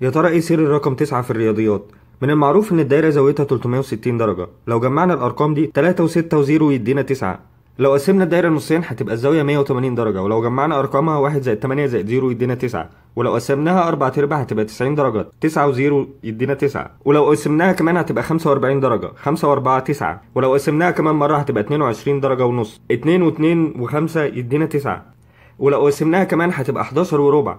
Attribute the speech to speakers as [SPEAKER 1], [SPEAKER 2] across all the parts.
[SPEAKER 1] يا ترى ايه سر الرقم 9 في الرياضيات؟ من المعروف ان الدايرة زاويتها 360 درجة، لو جمعنا الارقام دي 3 و6 و0 يدينا 9. لو قسمنا الدايرة لنصين هتبقى الزاوية 180 درجة، ولو جمعنا ارقامها 1 زائد 8 زائد 0 يدينا 9، ولو قسمناها 4 ارباع هتبقى 90 درجة، 9 و0 يدينا 9، ولو قسمناها كمان هتبقى 45 درجة، 5 و4 9، ولو قسمناها كمان مرة هتبقى 22 درجة ونص، 2 و2 و5 يدينا 9، ولو قسمناها كمان هتبقى 11 وربع،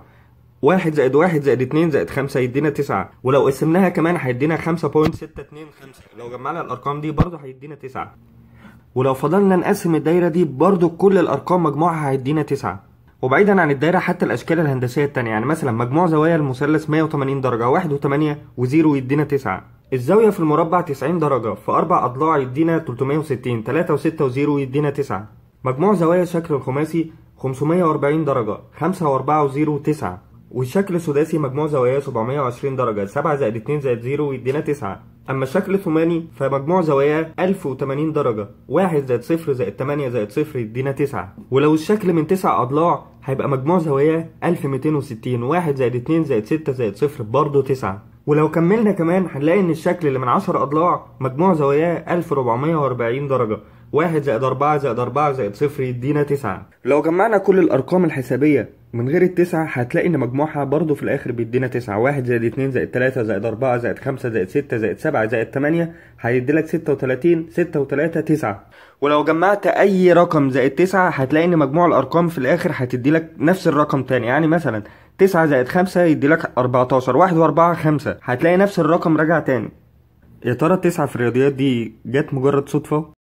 [SPEAKER 1] 1 زائد 1 زائد 2 زائد 5 يدينا 9 ولو قسمناها كمان هيدينا 5.625 لو جمعنا الارقام دي برضه هيدينا 9 ولو فضلنا نقسم الدايرة دي برضه كل الارقام مجموعها هيدينا 9 وبعيدا عن الدايرة حتى الاشكال الهندسية التانية يعني مثلا مجموع زوايا المثلث 180 درجة 1 و8 و0 يدينا 9 الزاوية في المربع 90 درجة في اربع اضلاع يدينا 360 3 و6 و0 يدينا 9 مجموع زوايا الشكل الخماسي 540 درجة 5 و4 و0 9 والشكل سداسي مجموع زواياه 720 درجة 7 زائد 2 زائد 0 ويدينا 9 أما الشكل الثماني فمجموع زواياه 1080 درجة 1 زائد 0 زائد 8 زائد 0 يدينا 9 ولو الشكل من 9 أضلاع هيبقى مجموع زواياه 1260 1 زائد 2 زائد 6 زائد 0 برضه 9 ولو كملنا كمان هنلاقي ان الشكل اللي من 10 اضلاع مجموع زواياه 1440 درجة 1 زائد 4 زائد 4 زائد 0 يدينا 9 لو جمعنا كل الارقام الحسابية من غير التسعة هتلاقي ان مجموعها برضو في الاخر بيدينا تسعة واحد زائد اتنين زائد تلاتة زائد اربعة زائد خمسة زائد ستة زائد سبعة زائد تمانية هيدي لك ستة وتلاتين ستة وتلاتة تسعة ولو جمعت اي رقم زائد تسعة هتلاقي ان مجموع الارقام في الاخر هتدي لك نفس الرقم تاني يعني مثلا تسعة زائد خمسة يدي يديلك اربعتاشر واحد واربعة خمسة هتلاقي نفس الرقم راجع تاني يا ترى التسعة في الرياضيات دي جت مجرد صدفة